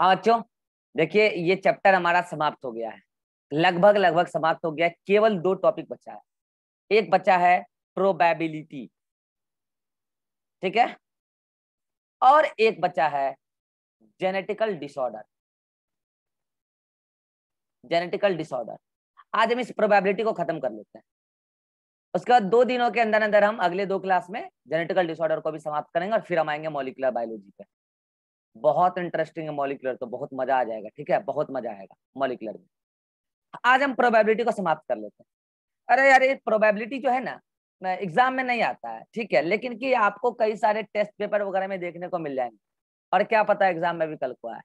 हाँ बच्चों देखिए ये चैप्टर हमारा समाप्त हो गया है लगभग लगभग समाप्त हो गया है केवल दो टॉपिक बचा है एक बचा है प्रोबेबिलिटी ठीक है और एक बचा है जेनेटिकल डिसऑर्डर जेनेटिकल डिसऑर्डर आज हम इस प्रोबेबिलिटी को खत्म कर लेते हैं उसके बाद दो दिनों के अंदर अंदर हम अगले दो क्लास में जेनेटिकल डिसऑर्डर को भी समाप्त करेंगे और फिर हम आएंगे मोलिकुलर बायोलॉजी पर बहुत इंटरेस्टिंग है मॉलिकुलर तो बहुत मजा आ जाएगा ठीक है बहुत मजा आएगा मॉलिकुलर में आज हम प्रोबेबिलिटी को समाप्त कर लेते हैं अरे यार ये प्रोबेबिलिटी जो है ना एग्जाम में नहीं आता है ठीक है लेकिन कि आपको कई सारे टेस्ट पेपर वगैरह में देखने को मिल जाएंगे और क्या पता एग्जाम में भी कल को आए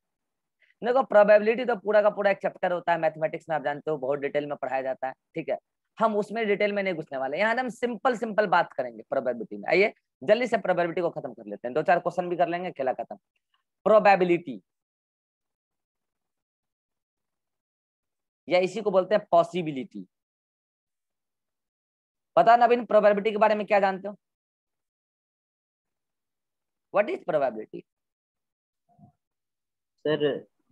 देखो प्रोबेबिलिटी तो पूरा का पूरा एक चैप्टर होता है मैथमेटिक्स में आप जानते हो बहुत डिटेल में पढ़ाया जाता है ठीक है हम उसमें डिटेल में नहीं घुसने वाले यहाँ हम सिंपल सिंपल बात करेंगे प्रोबेबिलिटी में आइए जल्दी से प्रोबेबिलिटी को खत्म कर लेते हैं दो चार क्वेश्चन भी कर लेंगे खेला खत्म प्रोबेबिलिटी या इसी को बोलते हैं पॉसिबिलिटी पता ना नवीन प्रोबेबिलिटी के बारे में क्या जानते हो व्हाट इज प्रोबेबिलिटी सर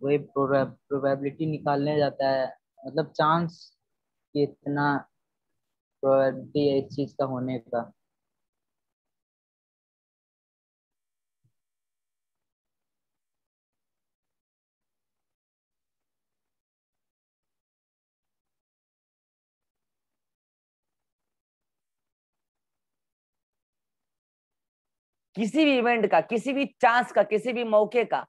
वही प्रोबेबिलिटी निकालने जाता है मतलब चांस कितना प्रोबेबिलिटी है इस चीज का होने का किसी भी इवेंट का किसी भी चांस का किसी भी मौके का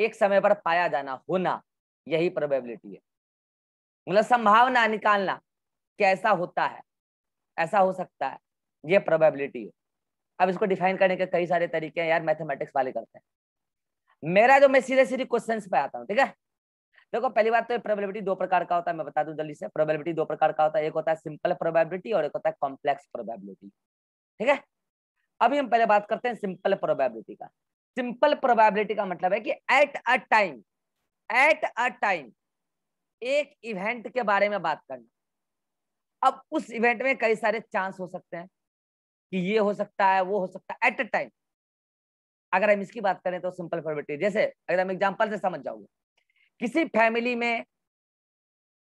एक समय पर पाया जाना होना यही प्रोबेबिलिटी है मतलब संभावना निकालना कैसा होता है ऐसा हो सकता है ये प्रोबेबिलिटी है अब इसको डिफाइन करने के कई सारे तरीके हैं यार मैथमेटिक्स वाले करते हैं मेरा जो मैं सीधे सीधे क्वेश्चन पे आता हूँ ठीक है देखो पहली बात तो प्रोबेबिलिटी दो प्रकार का होता है मैं बता दूं जल्दी से प्रोबेबिलिटी दो प्रकार का होता है एक होता है सिंपल प्रोबेबिलिटी और एक होता है कॉम्प्लेक्स प्रोबेबिलिटी ठीक है अभी हम पहले बात करते हैं सिंपल प्रोबेबिलिटी का सिंपल प्रोबेबिलिटी का मतलब है कि at a time at a time एक इवेंट के बारे में बात करना अब उस इवेंट में कई सारे चांस हो सकते हैं कि ये हो सकता है वो हो सकता है एट अ टाइम अगर हम इसकी बात करें तो सिंपल प्रोबेबिलिटी जैसे अगर हम एग्जाम्पल से समझ जाओगे किसी फैमिली में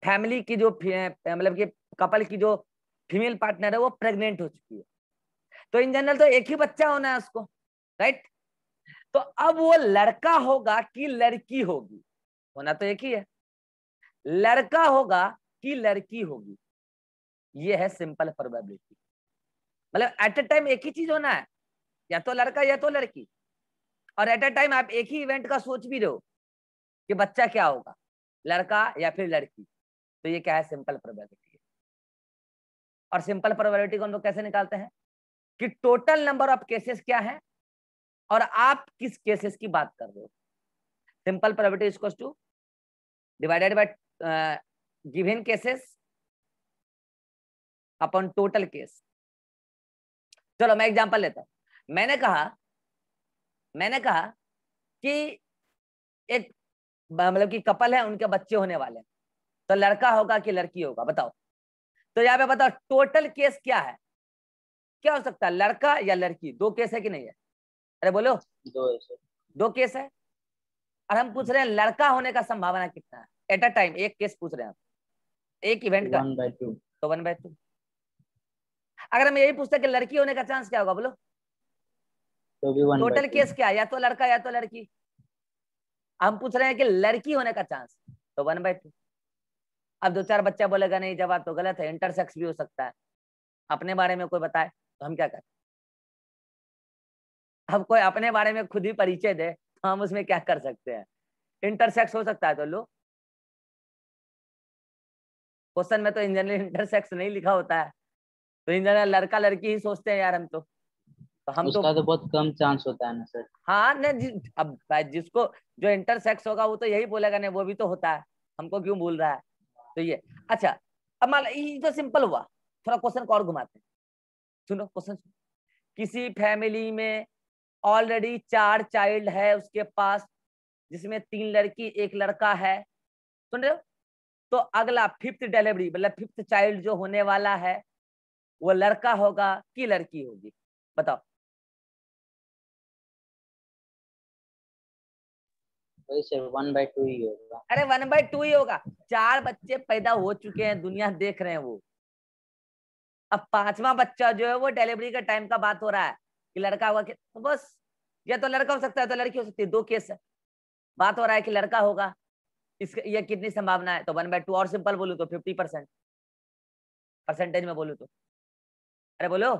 फैमिली की जो मतलब कि कपल की जो फीमेल पार्टनर है वो प्रेग्नेंट हो चुकी है तो इन जनरल तो एक ही बच्चा होना है उसको राइट तो अब वो लड़का होगा कि लड़की होगी होना तो एक ही है लड़का होगा कि लड़की होगी ये है सिंपल प्रोबेबिलिटी मतलब एट ए टाइम एक ही चीज होना है या तो लड़का या तो लड़की और एट ए टाइम आप एक ही इवेंट का सोच भी रहो कि बच्चा क्या होगा लड़का या फिर लड़की तो ये क्या है सिंपल प्रोबेबिलिटी और सिंपल प्रोबेबिलिटी को हम लोग कैसे निकालते हैं कि टोटल नंबर ऑफ केसेस क्या है और आप किस केसेस की बात कर रहे हो simple probability is to divided by given cases upon total case चलो मैं एग्जांपल लेता हूं मैंने कहा मैंने कहा कि एक मतलब कि कपल है उनके बच्चे होने वाले हैं तो लड़का होगा कि लड़की होगा बताओ तो यहाँ पे बताओ टोटल केस क्या है क्या हो सकता है लड़का या लड़की दो केस है कि नहीं है अरे बोलो दो दो केस है और हम पूछ रहे हैं लड़का होने का संभावना कितना है एट अ टाइम एक केस पूछ रहे हैं एक इवेंट का तो वन बाय टू अगर हम यही पूछते कि लड़की होने का चांस क्या होगा बोलो तो टोटल केस क्या या तो लड़का या तो लड़की हम पूछ रहे हैं कि लड़की होने का चांस तो वन बाय टू अब दो चार बच्चा बोलेगा नहीं जवाब तो गलत है इंटरसेक्स भी हो सकता है अपने बारे में कोई बताए तो हम क्या करें अब कोई अपने बारे में खुद ही परिचय दे तो हम उसमें क्या कर सकते हैं इंटरसेक्स हो सकता है तो लो क्वेश्चन में तो इन जनरल इंटरसेक्स नहीं लिखा होता है तो इन जनरल लड़का लड़की ही सोचते हैं यार हम तो तो हम तो उसका तो, तो बहुत कम चांस होता है ना सर हाँ ना जि, अब जिसको जो इंटरसेक्स होगा वो तो यही बोलेगा नहीं वो भी तो होता है हमको क्यों भूल रहा है तो ये अच्छा अब मान ये तो सिंपल हुआ थोड़ा क्वेश्चन को और घुमाते हैं सुनो क्वेश्चन किसी फैमिली में ऑलरेडी चार चाइल्ड है उसके पास जिसमें तीन लड़की एक लड़का है सुन रहे हो तो अगला फिफ्थ डिलीवरी मतलब फिफ्थ चाइल्ड जो होने वाला है वो लड़का होगा कि लड़की होगी बताओ वन टू ही होगा अरे वन बाई टू ही होगा चार बच्चे पैदा हो चुके हैं दुनिया देख रहे हैं वो अब पांचवा बच्चा जो है वो डिलीवरी के टाइम का बात हो रहा है कि लड़का होगा तो बस या तो लड़का हो सकता है तो लड़की हो सकती है दो केस है बात हो रहा है कि लड़का होगा इसका यह कितनी संभावना है तो वन बाय टू और सिंपल बोलू तो फिफ्टी परसेंट परसेंटेज में बोलू तो अरे बोलो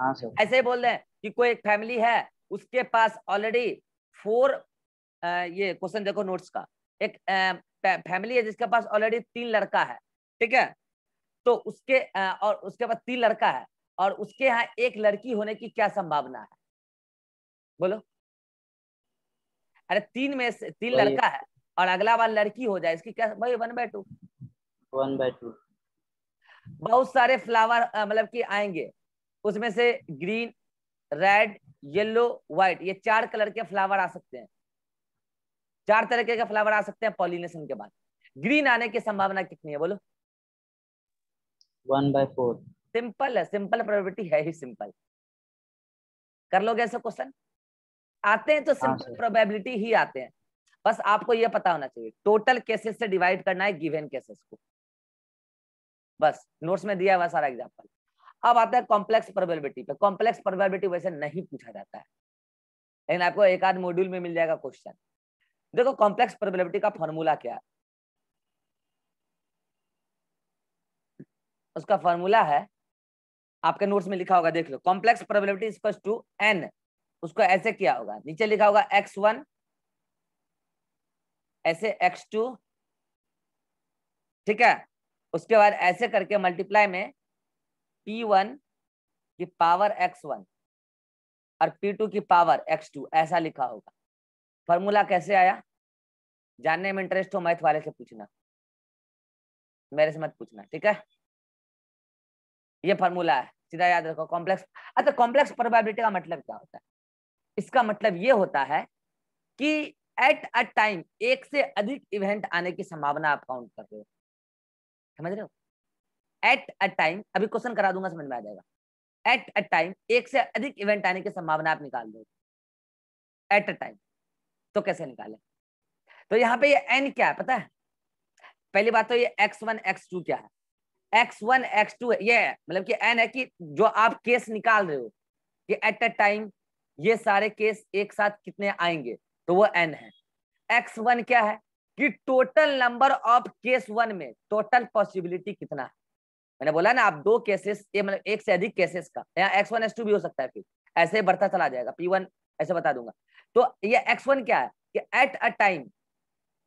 हाँ ऐसे ही बोल दें कि कोई एक फैमिली है उसके पास ऑलरेडी फोर ये क्वेश्चन देखो नोट्स का एक फैमिली है जिसके पास ऑलरेडी तीन लड़का है ठीक है तो उसके और उसके बाद तीन लड़का है और उसके यहाँ एक लड़की होने की क्या संभावना है बोलो अरे तीन में से तीन लड़का है और अगला बार लड़की हो जाए इसकी क्या भाई one by two one by two बहुत सारे फ्लावर मतलब कि आएंगे उसमें से ग्रीन रेड येलो व्हाइट ये चार कलर के फ्लावर आ सकते हैं चार तरीके के फ्लावर आ सकते हैं पॉलिनेशन के बाद ग्रीन आने की संभावना कितनी है बोलो वन बाय फोर सिंपल है सिंपल प्रोबेबिलिटी है ही सिंपल कर लोगे ऐसा क्वेश्चन आते हैं तो हाँ सिंपल प्रोबेबिलिटी ही आते हैं बस आपको यह पता होना चाहिए टोटल केसेस से डिवाइड करना है गिवन केसेस को बस नोट्स में दिया हुआ सारा एग्जांपल अब आता है कॉम्प्लेक्स प्रोबेबिलिटी पे कॉम्प्लेक्स प्रोबेबिलिटी वैसे नहीं पूछा जाता है लेकिन आपको एक आध मॉड्यूल में मिल जाएगा क्वेश्चन देखो कॉम्प्लेक्स प्रोबेबिलिटी का फॉर्मूला क्या है उसका फॉर्मूला है आपके नोट्स में लिखा होगा देख लो कॉम्प्लेक्स प्रोबेबिलिटी स्पष्ट टू एन उसको ऐसे किया होगा नीचे लिखा होगा एक्स वन ऐसे एक्स टू ठीक है उसके बाद ऐसे करके मल्टीप्लाई में पी वन की पावर एक्स वन और पी टू की पावर एक्स टू ऐसा लिखा होगा फॉर्मूला कैसे आया जानने में इंटरेस्ट हो मैथ वाले से पूछना मेरे से मत पूछना ठीक है ये फॉर्मूला है सीधा याद रखो कॉम्प्लेक्स अच्छा कॉम्प्लेक्स प्रोबेबिलिटी का मतलब क्या होता है इसका मतलब ये होता है कि एट अ टाइम एक से अधिक इवेंट आने की संभावना आप काउंट कर रहे हो समझ रहे हो एट अ टाइम अभी क्वेश्चन करा दूंगा समझ में आ जाएगा एट अ टाइम एक से अधिक इवेंट आने की संभावना आप निकाल दो एट अ टाइम तो कैसे निकाले तो यहाँ पे ये एन क्या है पता है पहली बात तो ये एक्स वन एक्स टू क्या है एक्स वन एक्स टू ये मतलब कि एन है कि जो आप केस निकाल रहे हो कि एट अ टाइम ये सारे केस एक साथ कितने आएंगे तो वो एन है एक्स वन क्या है कि total number of case one में टोटल पॉसिबिलिटी कितना है मैंने बोला ना आप दो केसेस ये मतलब एक से अधिक केसेस का यहाँ एक्स वन एक्स टू भी हो सकता है फिर ऐसे बढ़ता चला जाएगा पी वन ऐसे बता दूंगा तो ये एक्स वन क्या है कि एट अ टाइम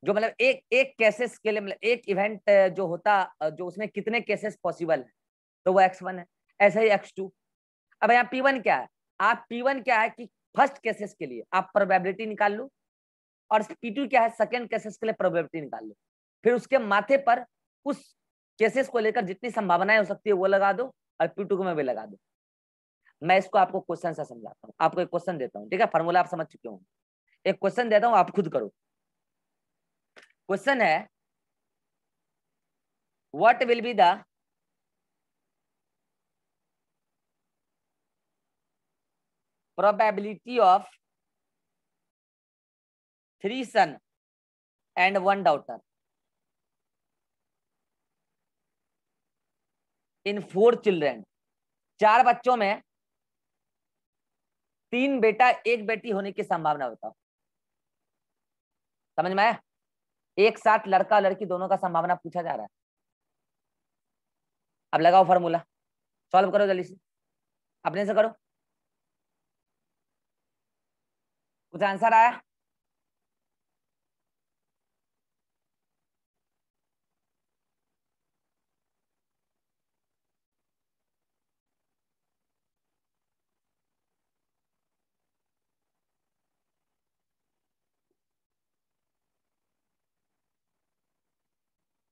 जो मतलब एक एक केसेस के लिए मतलब एक इवेंट जो होता जो उसमें कितने केसेस पॉसिबल है तो वो एक्स वन है ऐसा ही एक्स टू अब यहाँ पी वन क्या है आप पी वन क्या है कि फर्स्ट केसेस के लिए आप प्रोबेबिलिटी निकाल लो और पी टू क्या है सेकेंड केसेस के लिए प्रोबेबिलिटी निकाल लो फिर उसके माथे पर उस केसेस को लेकर जितनी संभावनाएं हो सकती है वो लगा दो और पी टू को मैं भी लगा दो मैं इसको आपको क्वेश्चन से समझाता हूँ आपको एक क्वेश्चन देता हूँ ठीक है फॉर्मूला आप समझ चुके होंगे एक क्वेश्चन देता हूँ आप खुद करो क्वेश्चन है what will be the probability of three son and one daughter in four children चार बच्चों में तीन बेटा एक बेटी होने की संभावना बताओ समझ में आया एक साथ लड़का लड़की दोनों का संभावना पूछा जा रहा है अब लगाओ फॉर्मूला सॉल्व करो जल्दी से अपने से करो कुछ आंसर आया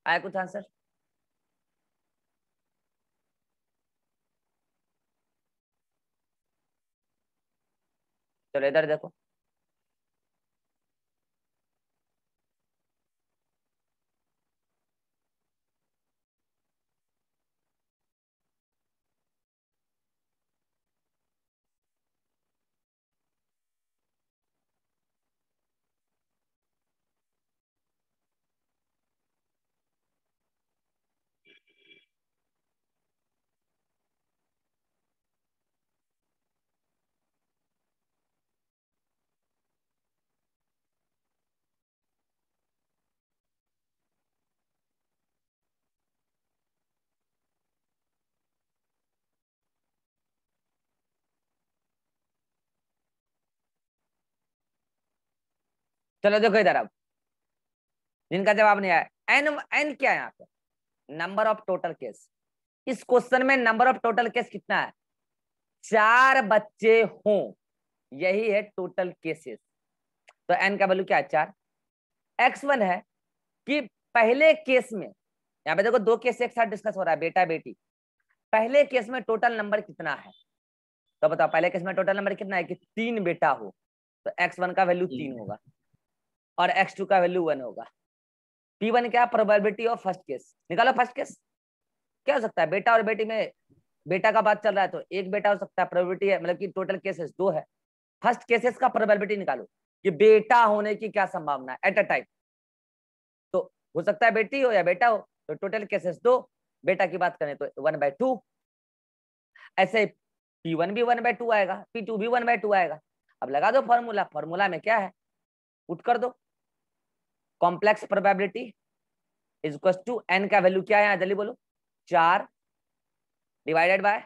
आया कुछ आंसर चलो इधर देखो चलो देखो इधर अब जिनका जवाब नहीं आया एन एन क्या है यहाँ पे नंबर ऑफ टोटल केस इस क्वेश्चन में नंबर ऑफ टोटल केस कितना है चार बच्चे हो यही है टोटल केसेस तो एन का वैल्यू क्या है चार एक्स वन है कि पहले केस में यहाँ पे देखो दो केस एक साथ डिस्कस हो रहा है बेटा बेटी पहले केस में टोटल नंबर कितना है तो बताओ पहले केस में टोटल नंबर कितना है कि तीन बेटा हो तो एक्स वन का वैल्यू तीन होगा और एक्स टू का वैल्यू वन होगा पी वन क्या प्रोबेबिलिटी ऑफ फर्स्ट केस निकालो फर्स्ट केस क्या हो सकता है बेटा और बेटी में बेटा का बात चल रहा है तो एक बेटा हो सकता है प्रोबेबिलिटी है मतलब कि टोटल केसेस दो है फर्स्ट केसेस का प्रोबेबिलिटी निकालो कि बेटा होने की क्या संभावना है एट अ टाइम तो हो सकता है बेटी हो या बेटा हो तो टोटल केसेस दो बेटा की बात करें तो वन बाय टू ऐसे पी वन भी वन बाय टू आएगा पी टू भी वन बाय टू आएगा अब लगा दो फॉर्मूला फॉर्मूला में क्या है पुट कर दो complex probability equal to N का वैल्यू क्या है जल्दी बोलो चार divided by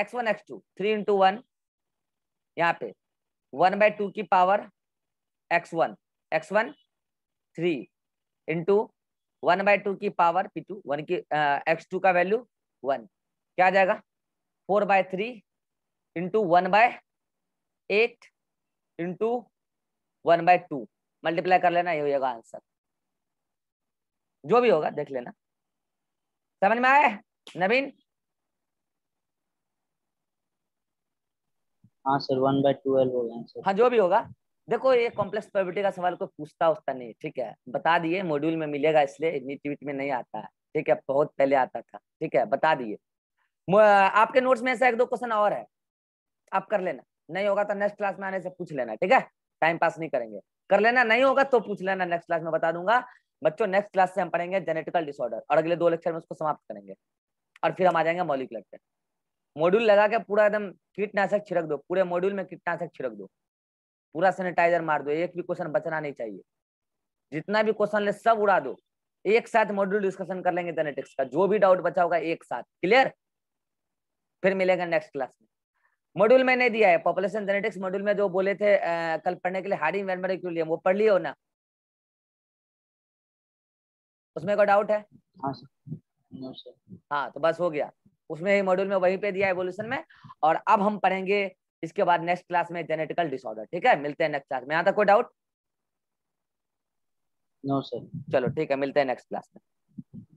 x one x two three into one यहाँ पे वन बाय टू की power x one x one three into one by two की पावर पी टू वन की एक्स टू का वैल्यू वन क्या आ जाएगा four by three into one by eight into one by two multiply कर लेना ये होगा आंसर जो भी होगा देख लेना समझ में आए नवीन हाँ वन बाय ट्वेल्व हो गया हाँ जो भी होगा देखो ये कॉम्प्लेक्स प्रॉपर्टी का सवाल कोई पूछता उछता नहीं ठीक है बता दिए मॉड्यूल में मिलेगा इसलिए नीट वीट में नहीं आता है ठीक है बहुत पहले आता था ठीक है बता दिए आपके नोट्स में ऐसा एक दो क्वेश्चन और है आप कर लेना नहीं होगा तो नेक्स्ट क्लास में आने से पूछ लेना ठीक है टाइम पास नहीं करेंगे कर लेना नहीं होगा तो पूछ लेना नेक्स्ट क्लास में बता दूंगा बच्चों नेक्स्ट क्लास से हम पढ़ेंगे जेनेटिकल डिसऑर्डर और अगले दो लेक्चर में उसको समाप्त करेंगे और फिर हम आ जाएंगे मौलिक लेक्चर मॉड्यूल लगा के पूरा एकदम कीटनाशक छिड़क दो पूरे मॉड्यूल में कीटनाशक छिड़क दो पूरा सैनिटाइजर मार दो एक भी क्वेश्चन बचना नहीं चाहिए जितना भी क्वेश्चन ले सब उड़ा दो एक साथ मॉड्यूल डिस्कशन कर लेंगे जेनेटिक्स का जो भी डाउट बचा होगा एक साथ क्लियर फिर मिलेगा नेक्स्ट क्लास में मॉड्यूल मैंने दिया है पॉपुलेशन जेनेटिक्स मॉड्यूल में जो बोले थे आ, कल पढ़ने के लिए हार्डिंग वेनमेरिक्यूलियम वो पढ़ लिए हो ना उसमें कोई डाउट है हाँ, हाँ तो बस हो गया उसमें मॉड्यूल में वहीं पे दिया एवोल्यूशन में और अब हम पढ़ेंगे इसके बाद नेक्स्ट क्लास में जेनेटिकल डिसऑर्डर ठीक है मिलते हैं नेक्स्ट क्लास में यहाँ तक कोई डाउट नो सर चलो ठीक है मिलते हैं नेक्स्ट क्लास में